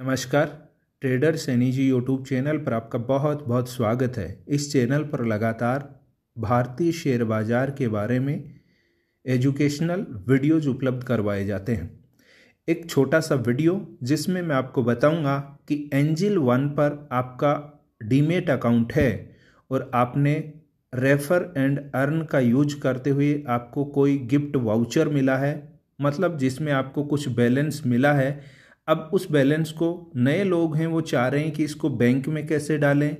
नमस्कार trader Saini ji YouTube channel पर आपका बहुत बहुत स्वागत है इस चैनल पर लगातार भारतीय शेयर बाज़ार के बारे में एजुकेशनल वीडियोज उपलब्ध करवाए जाते हैं एक छोटा सा वीडियो जिसमें मैं आपको बताऊंगा कि एंजिल वन पर आपका डीमेट अकाउंट है और आपने रेफर एंड अर्न का यूज करते हुए आपको कोई गिफ्ट वाउचर मिला है मतलब जिसमें आपको कुछ बैलेंस मिला है अब उस बैलेंस को नए लोग हैं वो चाह रहे हैं कि इसको बैंक में कैसे डालें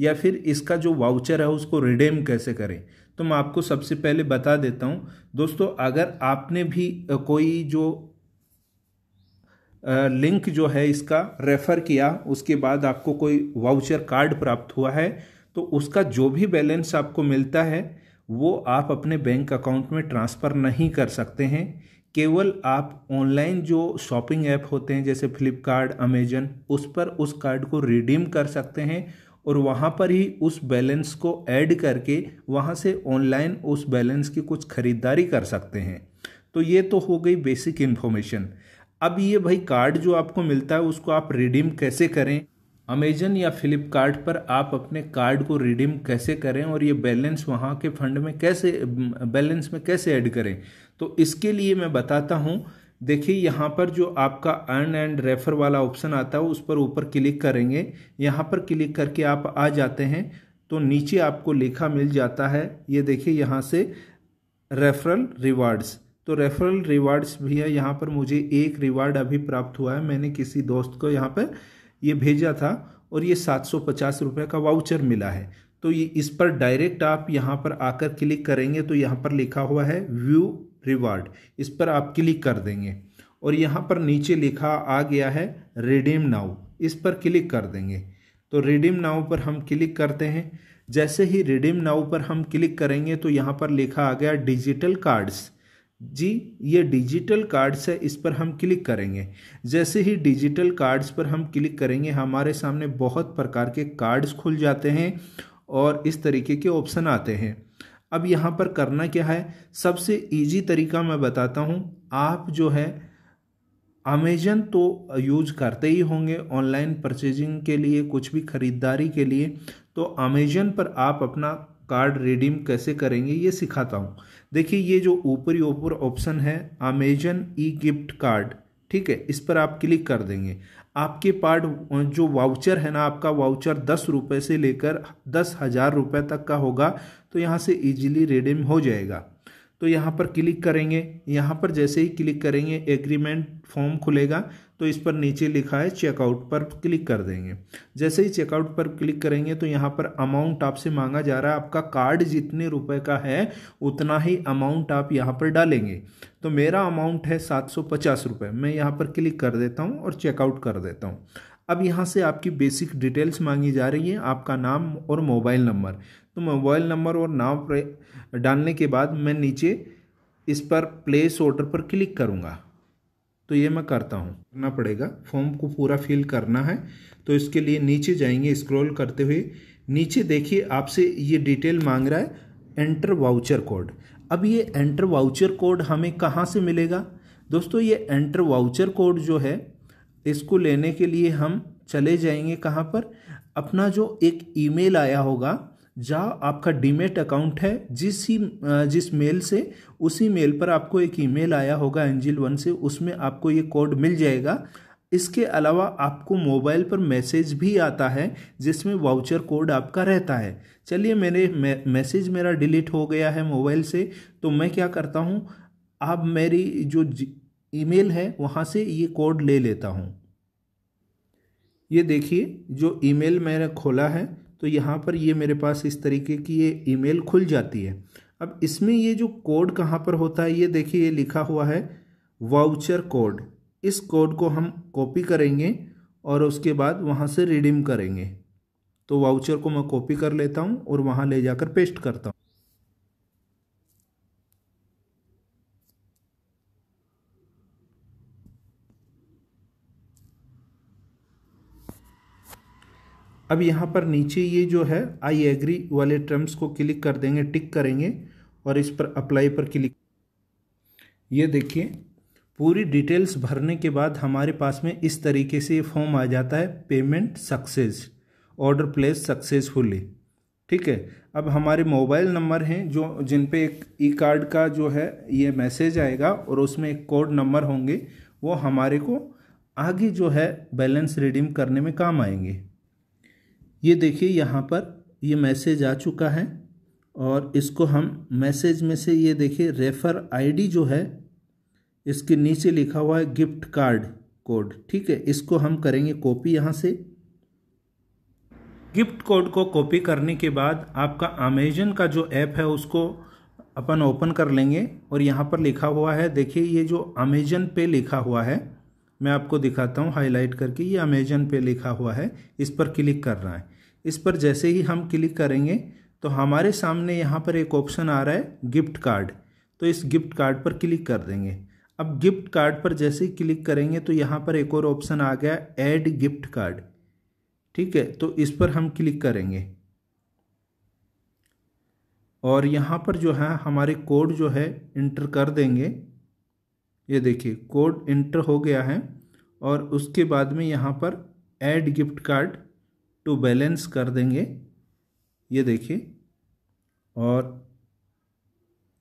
या फिर इसका जो वाउचर है उसको रिडेम कैसे करें तो मैं आपको सबसे पहले बता देता हूँ दोस्तों अगर आपने भी कोई जो लिंक जो है इसका रेफ़र किया उसके बाद आपको कोई वाउचर कार्ड प्राप्त हुआ है तो उसका जो भी बैलेंस आपको मिलता है वो आप अपने बैंक अकाउंट में ट्रांसफ़र नहीं कर सकते हैं केवल आप ऑनलाइन जो शॉपिंग ऐप होते हैं जैसे फ्लिपकार्ट अमेजन उस पर उस कार्ड को रिडीम कर सकते हैं और वहाँ पर ही उस बैलेंस को ऐड करके वहाँ से ऑनलाइन उस बैलेंस की कुछ ख़रीदारी कर सकते हैं तो ये तो हो गई बेसिक इन्फॉर्मेशन अब ये भाई कार्ड जो आपको मिलता है उसको आप रिडीम कैसे करें अमेजन या फ्लिपकार्ट पर आप अपने कार्ड को रिडीम कैसे करें और ये बैलेंस वहाँ के फंड में कैसे बैलेंस में कैसे ऐड करें तो इसके लिए मैं बताता हूँ देखिए यहाँ पर जो आपका अर्न एंड रेफर वाला ऑप्शन आता है उस पर ऊपर क्लिक करेंगे यहाँ पर क्लिक करके आप आ जाते हैं तो नीचे आपको लिखा मिल जाता है ये देखिए यहाँ से रेफरल रिवार्ड्स तो रेफरल रिवार्ड्स भी है यहाँ पर मुझे एक रिवार्ड अभी प्राप्त हुआ है मैंने किसी दोस्त को यहाँ पर ये भेजा था और ये सात सौ पचास रुपये का वाउचर मिला है तो ये इस पर डायरेक्ट आप यहाँ पर आकर क्लिक करेंगे तो यहाँ पर लिखा हुआ है व्यू रिवार्ड इस पर आप क्लिक कर देंगे और यहाँ पर नीचे लिखा आ गया है रिडीम नाउ इस पर क्लिक कर देंगे तो रिडीम नाउ पर हम क्लिक करते हैं जैसे ही रिडीम नाउ पर हम क्लिक करेंगे तो यहाँ पर लिखा आ गया डिजिटल कार्ड्स जी ये डिजिटल कार्ड्स है इस पर हम क्लिक करेंगे जैसे ही डिजिटल कार्ड्स पर हम क्लिक करेंगे हमारे सामने बहुत प्रकार के कार्ड्स खुल जाते हैं और इस तरीके के ऑप्शन आते हैं अब यहाँ पर करना क्या है सबसे इजी तरीका मैं बताता हूँ आप जो है अमेजन तो यूज करते ही होंगे ऑनलाइन परचेजिंग के लिए कुछ भी ख़रीदारी के लिए तो अमेजन पर आप अपना कार्ड रिडीम कैसे करेंगे ये सिखाता हूँ देखिए ये जो ऊपरी ऊपर ऑप्शन है अमेजन ई गिफ्ट कार्ड ठीक है इस पर आप क्लिक कर देंगे आपके पार्ट जो वाउचर है ना आपका वाउचर दस रुपये से लेकर दस हज़ार रुपये तक का होगा तो यहाँ से इजीली रिडीम हो जाएगा तो यहाँ पर क्लिक करेंगे यहाँ पर जैसे ही क्लिक करेंगे एग्रीमेंट फॉर्म खुलेगा तो इस पर नीचे लिखा है चेकआउट पर क्लिक कर देंगे जैसे ही चेकआउट पर क्लिक करेंगे तो यहाँ पर अमाउंट आपसे मांगा जा रहा है आपका कार्ड जितने रुपए का है उतना ही अमाउंट आप यहाँ पर डालेंगे तो मेरा अमाउंट है सात सौ पचास रुपये मैं यहाँ पर क्लिक कर देता हूँ और चेकआउट कर देता हूँ अब यहाँ से आपकी बेसिक डिटेल्स मांगी जा रही है आपका नाम और मोबाइल नंबर तो मोबाइल नंबर और नाम डालने के बाद मैं नीचे इस पर प्लेस ऑर्डर पर क्लिक करूँगा तो ये मैं करता हूँ करना पड़ेगा फॉर्म को पूरा फिल करना है तो इसके लिए नीचे जाएंगे स्क्रॉल करते हुए नीचे देखिए आपसे ये डिटेल मांग रहा है एंटर वाउचर कोड अब ये एंटर वाउचर कोड हमें कहाँ से मिलेगा दोस्तों ये एंटर वाउचर कोड जो है इसको लेने के लिए हम चले जाएंगे कहाँ पर अपना जो एक ईमेल आया होगा या आपका डीमेट अकाउंट है जिस ही जिस मेल से उसी मेल पर आपको एक ईमेल आया होगा एंजिल वन से उसमें आपको ये कोड मिल जाएगा इसके अलावा आपको मोबाइल पर मैसेज भी आता है जिसमें वाउचर कोड आपका रहता है चलिए मेरे मे, मैसेज मेरा डिलीट हो गया है मोबाइल से तो मैं क्या करता हूँ आप मेरी जो ईमेल है वहाँ से ये कोड ले लेता हूँ ये देखिए जो ईमेल मैंने खोला है तो यहाँ पर ये मेरे पास इस तरीके की ये ईमेल खुल जाती है अब इसमें ये जो कोड कहाँ पर होता है ये देखिए ये लिखा हुआ है वाउचर कोड इस कोड को हम कॉपी करेंगे और उसके बाद वहाँ से रिडीम करेंगे तो वाउचर को मैं कॉपी कर लेता हूँ और वहाँ ले जाकर पेस्ट करता हूँ अब यहाँ पर नीचे ये जो है आई एग्री वाले टर्म्स को क्लिक कर देंगे टिक करेंगे और इस पर अप्लाई पर क्लिक ये देखिए पूरी डिटेल्स भरने के बाद हमारे पास में इस तरीके से ये फॉर्म आ जाता है payment success order place successfully ठीक है अब हमारे मोबाइल नंबर हैं जो जिन पे एक ई कार्ड का जो है ये मैसेज आएगा और उसमें एक कोड नंबर होंगे वो हमारे को आगे जो है बैलेंस रिडीम करने में काम आएंगे ये देखिए यहाँ पर ये मैसेज आ चुका है और इसको हम मैसेज में से ये देखिए रेफर आईडी जो है इसके नीचे लिखा हुआ है गिफ्ट कार्ड कोड ठीक है इसको हम करेंगे कॉपी यहाँ से गिफ्ट कोड को कॉपी करने के बाद आपका अमेजन का जो ऐप है उसको अपन ओपन कर लेंगे और यहाँ पर लिखा हुआ है देखिए ये जो अमेजन पे लिखा हुआ है मैं आपको दिखाता हूँ हाईलाइट करके ये अमेजन पे लिखा हुआ है इस पर क्लिक करना है इस पर जैसे ही हम क्लिक करेंगे तो हमारे सामने यहाँ पर एक ऑप्शन आ रहा है गिफ्ट कार्ड तो इस गिफ्ट कार्ड पर क्लिक कर देंगे अब गिफ्ट कार्ड पर जैसे ही क्लिक करेंगे तो यहाँ पर एक और ऑप्शन आ गया ऐड गिफ्ट कार्ड ठीक है तो इस पर हम क्लिक करेंगे और यहाँ पर जो है हमारे कोड जो है इंटर कर देंगे ये देखिए कोड इंटर हो गया है और उसके बाद में यहाँ पर add gift card to balance कर देंगे ये देखिए और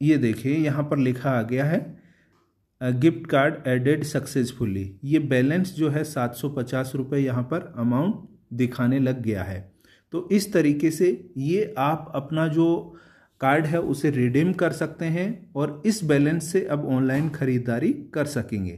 ये देखिए यहाँ पर लिखा आ गया है गिफ्ट कार्ड एडेड सक्सेसफुली ये बैलेंस जो है सात सौ पचास रुपये यहाँ पर अमाउंट दिखाने लग गया है तो इस तरीके से ये आप अपना जो कार्ड है उसे रिडीम कर सकते हैं और इस बैलेंस से अब ऑनलाइन ख़रीदारी कर सकेंगे